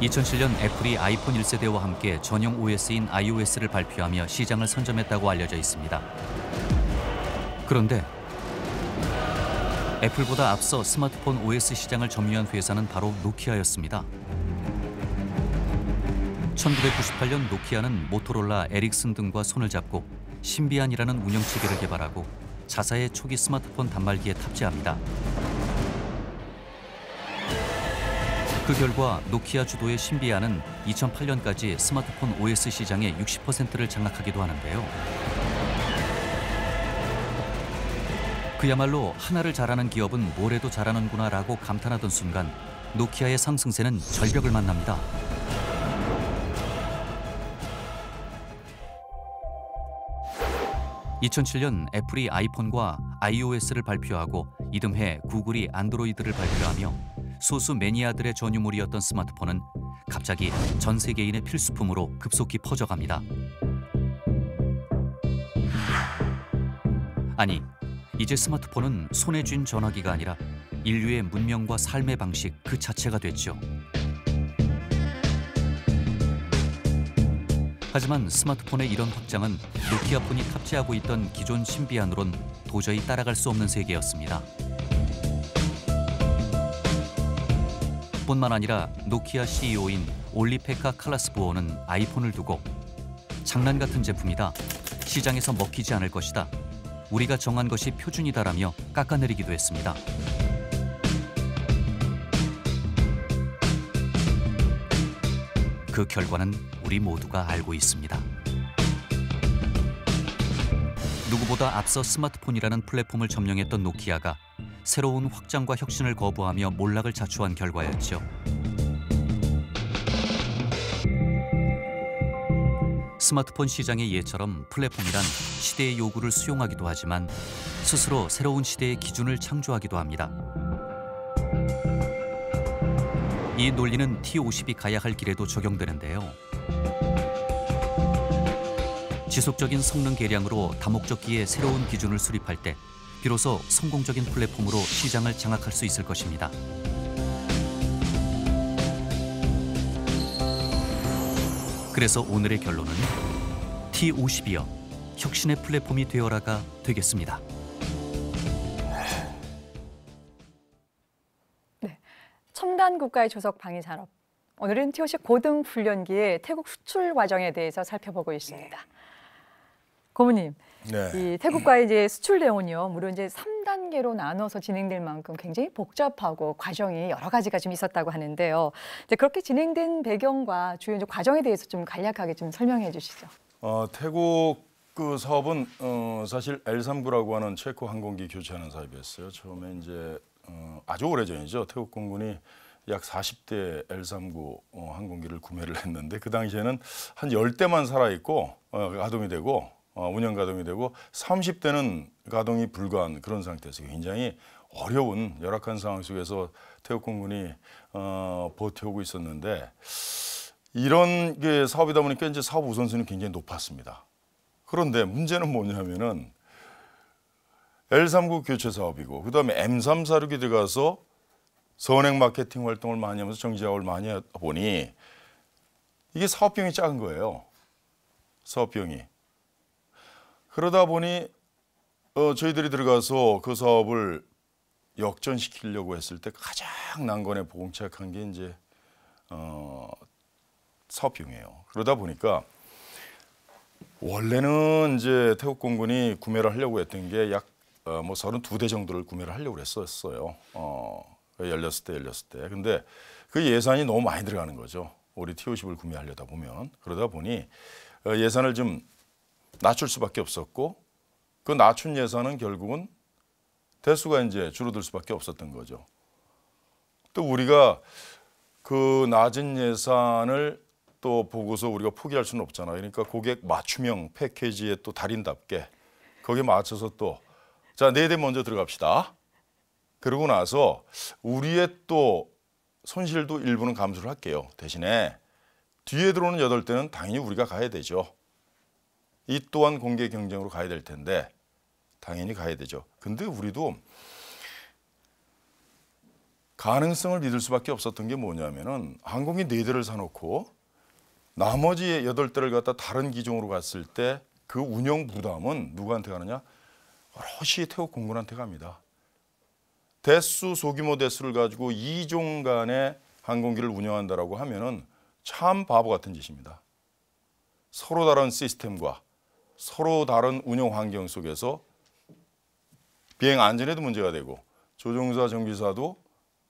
2007년 애플이 아이폰 1세대와 함께 전용 OS인 iOS를 발표하며 시장을 선점했다고 알려져 있습니다. 그런데 애플보다 앞서 스마트폰 OS 시장을 점유한 회사는 바로 노키아였습니다. 1998년 노키아는 모토롤라 에릭슨 등과 손을 잡고 신비안이라는 운영체계를 개발하고 자사의 초기 스마트폰 단말기에 탑재합니다. 그 결과 노키아 주도의 신비아는 2008년까지 스마트폰 OS 시장의 60%를 장악하기도 하는데요. 그야말로 하나를 잘하는 기업은 뭘 해도 잘하는구나 라고 감탄하던 순간 노키아의 상승세는 절벽을 만납니다. (2007년) 애플이 아이폰과 iOS를 발표하고 이듬해 구글이 안드로이드를 발표하며 소수 매니아들의 전유물이었던 스마트폰은 갑자기 전 세계인의 필수품으로 급속히 퍼져갑니다. 아니, 이제 스마트폰은 손에 쥔 전화기가 아니라 인류의 문명과 삶의 방식 그 자체가 됐죠. 하지만 스마트폰의 이런 확장은 노키아폰이 탑재하고 있던 기존 신비안으론 도저히 따라갈 수 없는 세계였습니다. 뿐만 아니라 노키아 CEO인 올리페카 칼라스부어는 아이폰을 두고 장난 같은 제품이다. 시장에서 먹히지 않을 것이다. 우리가 정한 것이 표준이다라며 깎아내리기도 했습니다. 그 결과는 우리 모두가 알고 있습니다. 누구보다 앞서 스마트폰이라는 플랫폼을 점령했던 노키아가 새로운 확장과 혁신을 거부하며 몰락을 자초한 결과였죠. 스마트폰 시장의 예처럼 플랫폼이란 시대의 요구를 수용하기도 하지만 스스로 새로운 시대의 기준을 창조하기도 합니다. 이 논리는 T50이 가야 할 길에도 적용되는데요. 지속적인 성능 개량으로 다목적기에 새로운 기준을 수립할 때 비로소 성공적인 플랫폼으로 시장을 장악할 수 있을 것입니다. 그래서 오늘의 결론은 T52여 혁신의 플랫폼이 되어라가 되겠습니다. 네, 첨단 국가의 조석 방위 산업. 오늘은 T50 고등 훈련기의 태국 수출 과정에 대해서 살펴보고 있습니다. 네. 고모님, 네. 이 태국과의 이제 수출 대원이요 무려 이제 3단계로 나눠서 진행될 만큼 굉장히 복잡하고 과정이 여러 가지가 좀 있었다고 하는데요. 이제 그렇게 진행된 배경과 주요 이제 과정에 대해서 좀 간략하게 좀 설명해 주시죠. 어, 태국 그 사업은 어, 사실 L39라고 하는 체코 항공기 교체하는 사업이었어요. 처음에 이제 어, 아주 오래전이죠. 태국 공군이 약 40대 L39 어, 항공기를 구매를 했는데 그 당시에는 한 열대만 살아있고 어, 가동이 되고 어, 운영 가동이 되고 30대는 가동이 불가한 그런 상태에서 굉장히 어려운 열악한 상황 속에서 태국공군이 어, 버텨오고 있었는데 이런 게 사업이다 보니까 이제 사업 우선순위는 굉장히 높았습니다. 그런데 문제는 뭐냐면은 L39 교체 사업이고 그다음에 M346이 들어가서 선행 마케팅 활동을 많이 하면서 정지작업을 많이 하다 보니 이게 사업 비용이 작은 거예요. 사업 비용이. 그러다 보니 어, 저희들이 들어가서 그 사업을 역전시키려고 했을 때 가장 난관에 봉착한 게 이제 어, 사업 용이에요 그러다 보니까 원래는 이제 태국 공군이 구매를 하려고 했던 게약뭐 어, 32대 뭐 정도를 구매를 하려고 했었어요. 어, 열렸을 때 열렸을 때. 근데 그 예산이 너무 많이 들어가는 거죠. 우리 T50을 구매하려다 보면 그러다 보니 어, 예산을 좀 낮출 수밖에 없었고 그 낮춘 예산은 결국은 대수가 이제 줄어들 수밖에 없었던 거죠. 또 우리가 그 낮은 예산을 또 보고서 우리가 포기할 수는 없잖아요. 그러니까 고객 맞춤형 패키지에 또 달인답게 거기에 맞춰서 또 자, 네 대 먼저 들어갑시다. 그러고 나서 우리의 또 손실도 일부는 감수를 할게요. 대신에 뒤에 들어오는 여덟 대는 당연히 우리가 가야 되죠. 이 또한 공개 경쟁으로 가야 될 텐데 당연히 가야 되죠. 근데 우리도 가능성을 믿을 수밖에 없었던 게 뭐냐면은 항공기 네 대를 사놓고 나머지 여덟 대를 갖다 다른 기종으로 갔을 때 그 운영 부담은 누구한테 가느냐? 러시 태국 공군한테 갑니다. 대수 소규모 대수를 가지고 이종 간의 항공기를 운영한다라고 하면은 참 바보 같은 짓입니다. 서로 다른 시스템과 서로 다른 운영 환경 속에서 비행 안전에도 문제가 되고 조종사, 정비사도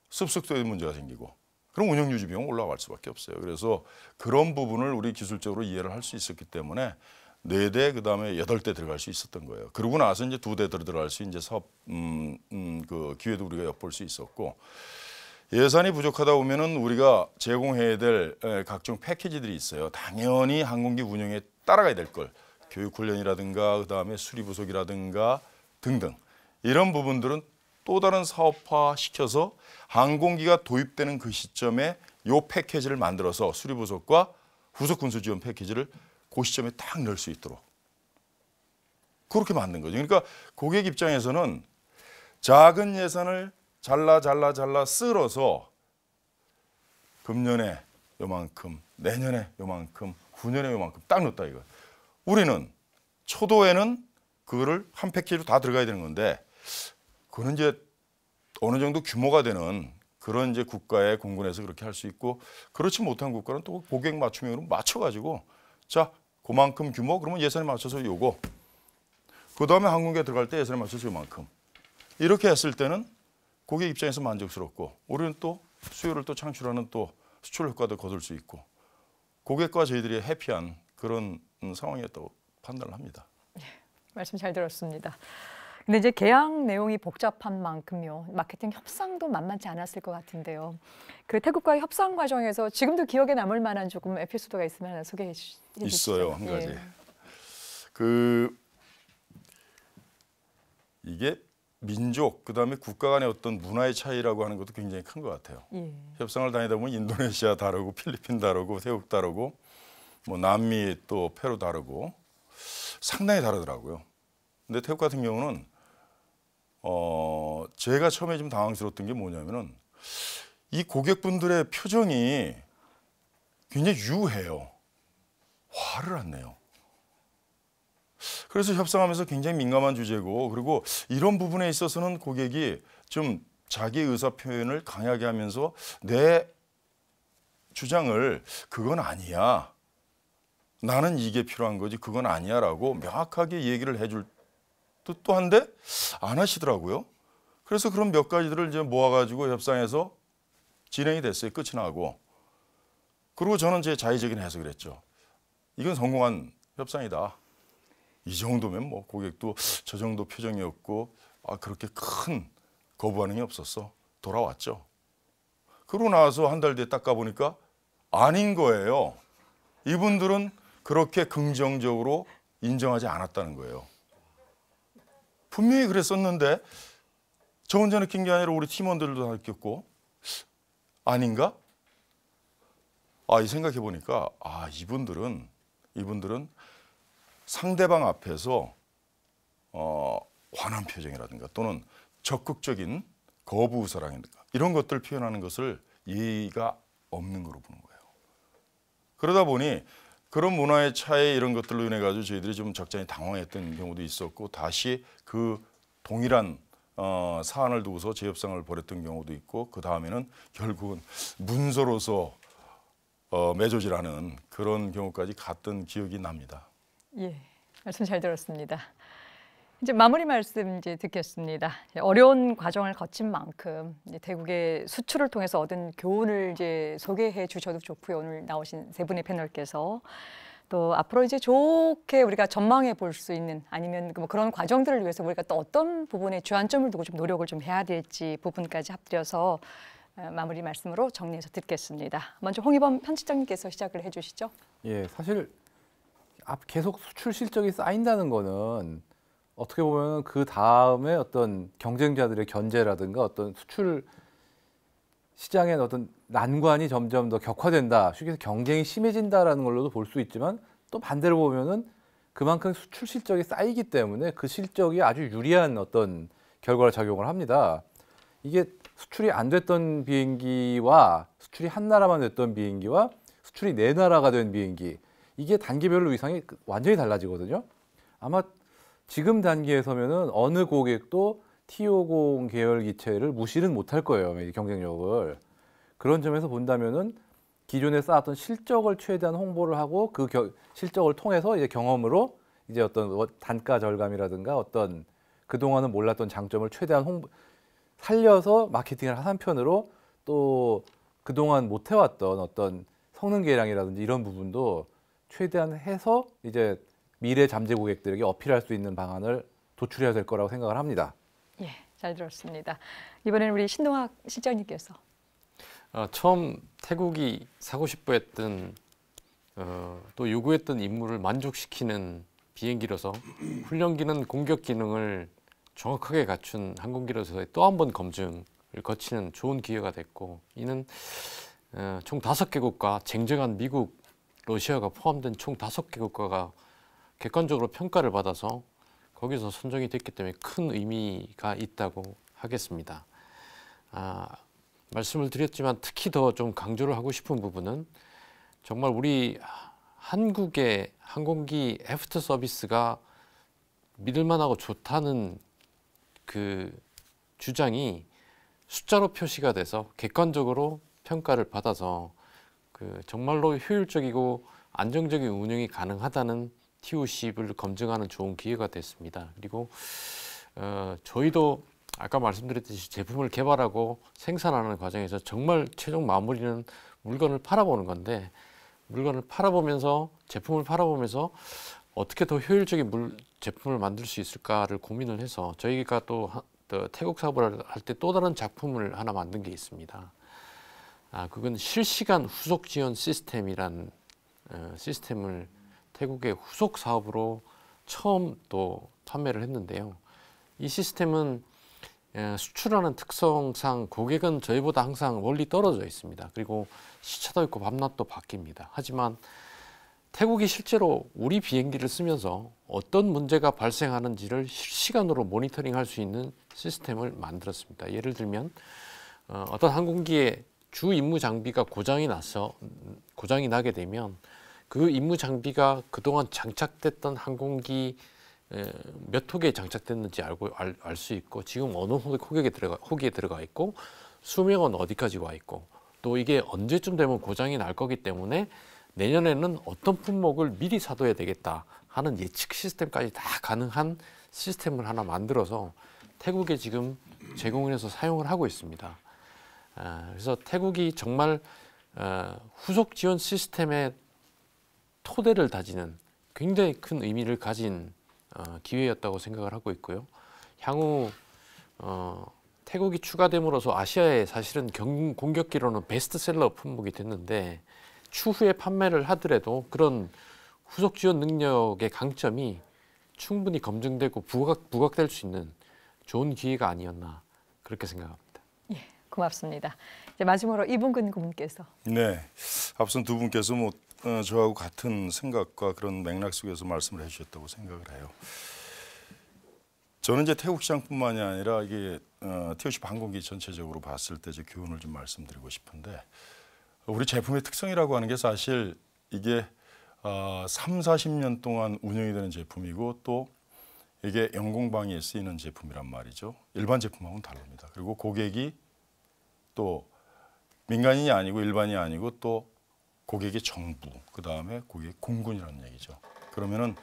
습속도에 문제가 생기고 그럼 운영 유지 비용 올라갈 수밖에 없어요. 그래서 그런 부분을 우리 기술적으로 이해를 할 수 있었기 때문에 네 대 그다음에 여덟 대 들어갈 수 있었던 거예요. 그러고 나서 이제 두 대 들어갈 수 이제 사 음, 음, 그 기회도 우리가 엿볼 수 있었고 예산이 부족하다 보면은 우리가 제공해야 될 각종 패키지들이 있어요. 당연히 항공기 운영에 따라가야 될 걸. 교육훈련이라든가 그다음에 수리부속이라든가 등등 이런 부분들은 또 다른 사업화 시켜서 항공기가 도입되는 그 시점에 요 패키지를 만들어서 수리부속과 후속군수지원 패키지를 그 시점에 딱 넣을 수 있도록 그렇게 만든 거죠. 그러니까 고객 입장에서는 작은 예산을 잘라 잘라 잘라 쓸어서 금년에 요만큼, 내년에 요만큼, 후년에 요만큼 딱 넣었다 이거. 우리는 초도에는 그거를 한 패키지로 다 들어가야 되는 건데 그거는 이제 어느 정도 규모가 되는 그런 이제 국가의 공군에서 그렇게 할 수 있고 그렇지 못한 국가는 또 고객 맞춤형으로 맞춰가지고 자 그만큼 규모 그러면 예산에 맞춰서 요거 그 다음에 항공기에 들어갈 때 예산에 맞춰서 요만큼 이렇게 했을 때는 고객 입장에서 만족스럽고 우리는 또 수요를 또 창출하는 또 수출 효과도 거둘 수 있고 고객과 저희들이 해피한 그런 상황이었다고 판단을 합니다. 네, 말씀 잘 들었습니다. 근데 이제 계약 내용이 복잡한 만큼요 마케팅 협상도 만만치 않았을 것 같은데요. 그 태국과의 협상 과정에서 지금도 기억에 남을 만한 조금 에피소드가 있으면 하나 소개해 주시죠. 있어요 한 예. 가지. 예. 그 이게 민족 그다음에 국가 간의 어떤 문화의 차이라고 하는 것도 굉장히 큰 것 같아요. 예. 협상을 다니다 보면 인도네시아 다르고 필리핀 다르고 태국 다르고 뭐 남미 또 페루 다르고 상당히 다르더라고요. 근데 태국 같은 경우는 어 제가 처음에 좀 당황스러웠던 게 뭐냐면은 이 고객분들의 표정이 굉장히 유해요. 화를 안 내요. 그래서 협상하면서 굉장히 민감한 주제고 그리고 이런 부분에 있어서는 고객이 좀 자기 의사 표현을 강하게 하면서 내 주장을 그건 아니야 나는 이게 필요한 거지 그건 아니야라고 명확하게 얘기를 해줄 듯도 한데 안 하시더라고요. 그래서 그런 몇 가지들을 이제 모아가지고 협상해서 진행이 됐어요. 끝이 나고. 그리고 저는 제 자의적인 해석을 했죠. 이건 성공한 협상이다. 이 정도면 뭐 고객도 저 정도 표정이었고 아 그렇게 큰거부 반응이 없었어. 돌아왔죠. 그러고 나서 한 달 뒤에 딱 가보니까 아닌 거예요. 이분들은 그렇게 긍정적으로 인정하지 않았다는 거예요. 분명히 그랬었는데 저 혼자 느낀 게 아니라 우리 팀원들도 다 느꼈고 아닌가? 아, 이 생각해 보니까 아, 이분들은 이분들은 상대방 앞에서 어, 환한 표정이라든가 또는 적극적인 거부 의사라든가 이런 것들 표현하는 것을 예의가 없는 거로 보는 거예요. 그러다 보니 그런 문화의 차이 이런 것들로 인해 가지고 저희들이 좀 적잖이 당황했던 경우도 있었고 다시 그 동일한 어, 사안을 두고서 재협상을 벌였던 경우도 있고 그 다음에는 결국은 문서로서 어, 매조질하는 그런 경우까지 갔던 기억이 납니다. 예, 말씀 잘 들었습니다. 이제 마무리 말씀 이제 듣겠습니다. 어려운 과정을 거친 만큼 대국의 수출을 통해서 얻은 교훈을 이제 소개해 주셔도 좋고요. 오늘 나오신 세 분의 패널께서 또 앞으로 이제 좋게 우리가 전망해 볼 수 있는 아니면 뭐 그런 과정들을 위해서 우리가 또 어떤 부분에 주안점을 두고 좀 노력을 좀 해야 될지 부분까지 합들여서 어, 마무리 말씀으로 정리해서 듣겠습니다. 먼저 홍희범 편집장님께서 시작을 해주시죠. 예, 사실 계속 수출 실적이 쌓인다는 거는 어떻게 보면 그 다음에 어떤 경쟁자들의 견제라든가 어떤 수출 시장의 어떤 난관이 점점 더 격화된다, 쉽게 해서 경쟁이 심해진다라는 걸로도 볼 수 있지만 또 반대로 보면은 그만큼 수출 실적이 쌓이기 때문에 그 실적이 아주 유리한 어떤 결과를 작용을 합니다. 이게 수출이 안 됐던 비행기와 수출이 한 나라만 됐던 비행기와 수출이 네 나라가 된 비행기 이게 단계별로 위상이 완전히 달라지거든요. 아마 지금 단계에 서면은 어느 고객도 T50 계열 기체를 무시는 못 할 거예요. 경쟁력을. 그런 점에서 본다면은 기존에 쌓았던 실적을 최대한 홍보를 하고 그 겨, 실적을 통해서 이제 경험으로 이제 어떤 뭐 단가 절감이라든가 어떤 그동안은 몰랐던 장점을 최대한 홍보, 살려서 마케팅을 한 한편으로 또 그동안 못 해왔던 어떤 성능 개량이라든지 이런 부분도 최대한 해서 이제 미래 잠재 고객들에게 어필할 수 있는 방안을 도출해야 될 거라고 생각을 합니다. 예, 잘 들었습니다. 이번에는 우리 신동학 실장님께서 아, 처음 태국이 사고 싶어 했던 어, 또 요구했던 임무를 만족시키는 비행기로서 훈련기는 공격 기능을 정확하게 갖춘 항공기로서 또한 번 검증을 거치는 좋은 기회가 됐고 이는 어, 총 다섯 개국과 쟁쟁한 미국, 러시아가 포함된 총 다섯 개국가가 객관적으로 평가를 받아서 거기서 선정이 됐기 때문에 큰 의미가 있다고 하겠습니다. 아, 말씀을 드렸지만 특히 더 좀 강조를 하고 싶은 부분은 정말 우리 한국의 항공기 애프터 서비스가 믿을만하고 좋다는 그 주장이 숫자로 표시가 돼서 객관적으로 평가를 받아서 그 정말로 효율적이고 안정적인 운영이 가능하다는 t o c 을 검증하는 좋은 기회가 됐습니다. 그리고 어, 저희도 아까 말씀드렸듯이 제품을 개발하고 생산하는 과정에서 정말 최종 마무리는 물건을 팔아보는 건데 물건을 팔아보면서 제품을 팔아보면서 어떻게 더 효율적인 물, 제품을 만들 수 있을까를 고민을 해서 저희가 또, 또 태국 사업을 할 때 또 다른 작품을 하나 만든 게 있습니다. 아, 그건 실시간 후속 지원 시스템이란 어, 시스템을 태국의 후속 사업으로 처음 또 판매를 했는데요. 이 시스템은 예, 수출하는 특성상 고객은 저희보다 항상 멀리 떨어져 있습니다. 그리고 시차도 있고 밤낮도 바뀝니다. 하지만 태국이 실제로 우리 비행기를 쓰면서 어떤 문제가 발생하는지를 실시간으로 모니터링 할 수 있는 시스템을 만들었습니다. 예를 들면 어, 어떤 항공기의 주 임무 장비가 고장이 나서 음, 고장이 나게 되면 그 임무 장비가 그동안 장착됐던 항공기 몇 호기에 장착됐는지 알고 알수 있고 지금 어느 호기에 들어가 호기에 들어가 있고 수명은 어디까지 와 있고 또 이게 언제쯤 되면 고장이 날 거기 때문에 내년에는 어떤 품목을 미리 사둬야 되겠다 하는 예측 시스템까지 다 가능한 시스템을 하나 만들어서 태국에 지금 제공해서 사용을 하고 있습니다. 아, 그래서 태국이 정말 아, 후속 지원 시스템에 토대를 다지는 굉장히 큰 의미를 가진 어, 기회였다고 생각을 하고 있고요. 향후 어, 태국이 추가됨으로써 아시아에 사실은 경, 공격기로는 베스트셀러 품목이 됐는데 추후에 판매를 하더라도 그런 후속 지원 능력의 강점이 충분히 검증되고 부각, 부각될 수 있는 좋은 기회가 아니었나 그렇게 생각합니다. 예, 고맙습니다. 이제 마지막으로 이봉근 고께서 네, 앞선 두 분께서 뭐 어, 저하고 같은 생각과 그런 맥락 속에서 말씀을 해주셨다고 생각을 해요. 저는 이제 태국 시장뿐만이 아니라 이게 TOC 어, 항공기 전체적으로 봤을 때제 교훈을 좀 말씀드리고 싶은데 우리 제품의 특성이라고 하는 게 사실 이게 3, 어, 40년 동안 운영이 되는 제품이고 또 이게 영공방에 쓰이는 제품이란 말이죠. 일반 제품하고는 다릅니다. 그리고 고객이 또 민간인이 아니고 일반이 아니고 또 고객의 정부, 그 다음에 고객 의 공군이라는 얘기죠. 그러면은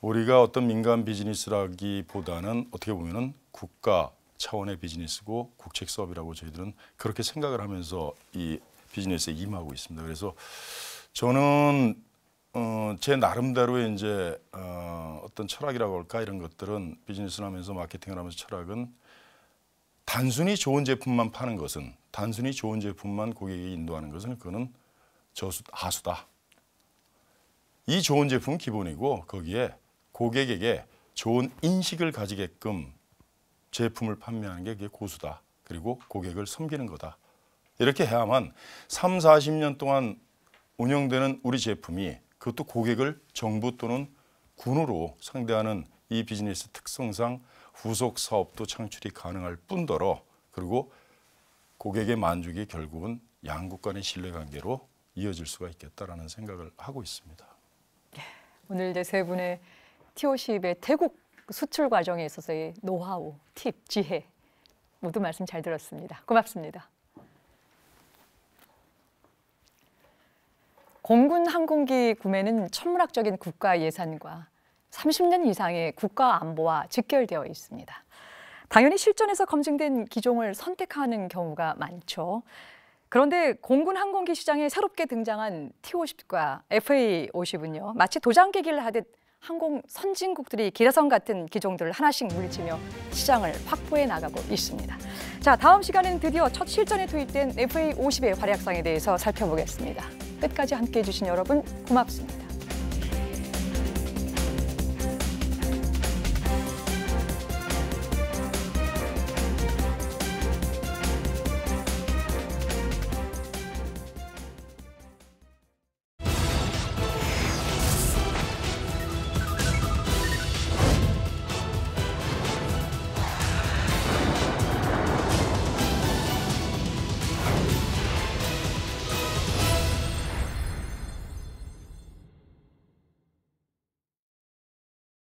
우리가 어떤 민간 비즈니스라기보다는 어떻게 보면은 국가 차원의 비즈니스고 국책 사업이라고 저희들은 그렇게 생각을 하면서 이 비즈니스에 임하고 있습니다. 그래서 저는 어, 제 나름대로의 이제 어, 어떤 철학이라고 할까 이런 것들은 비즈니스를 하면서 마케팅을 하면서 철학은 단순히 좋은 제품만 파는 것은 단순히 좋은 제품만 고객에게 인도하는 것은 그거는 저수 하수다. 이 좋은 제품은 기본이고 거기에 고객에게 좋은 인식을 가지게끔 제품을 판매하는 게 고수다. 그리고 고객을 섬기는 거다. 이렇게 해야만 3, 40년 동안 운영되는 우리 제품이 그것도 고객을 정부 또는 군으로 상대하는 이 비즈니스 특성상 후속 사업도 창출이 가능할 뿐더러 그리고 고객의 만족이 결국은 양국 간의 신뢰관계로 이어질 수가 있겠다라는 생각을 하고 있습니다. 오늘 이제 세 분의 TOC의 태국 수출 과정에 있어서의 노하우, 팁, 지혜 모두 말씀 잘 들었습니다. 고맙습니다. 공군 항공기 구매는 천문학적인 국가 예산과 30년 이상의 국가 안보와 직결되어 있습니다. 당연히 실전에서 검증된 기종을 선택하는 경우가 많죠. 그런데 공군 항공기 시장에 새롭게 등장한 T-50과 FA-50은요. 마치 도장깨기를 하듯 항공 선진국들이 기라성 같은 기종들을 하나씩 물리치며 시장을 확보해 나가고 있습니다. 자, 다음 시간에는 드디어 첫 실전에 투입된 FA-50의 활약상에 대해서 살펴보겠습니다. 끝까지 함께해 주신 여러분 고맙습니다.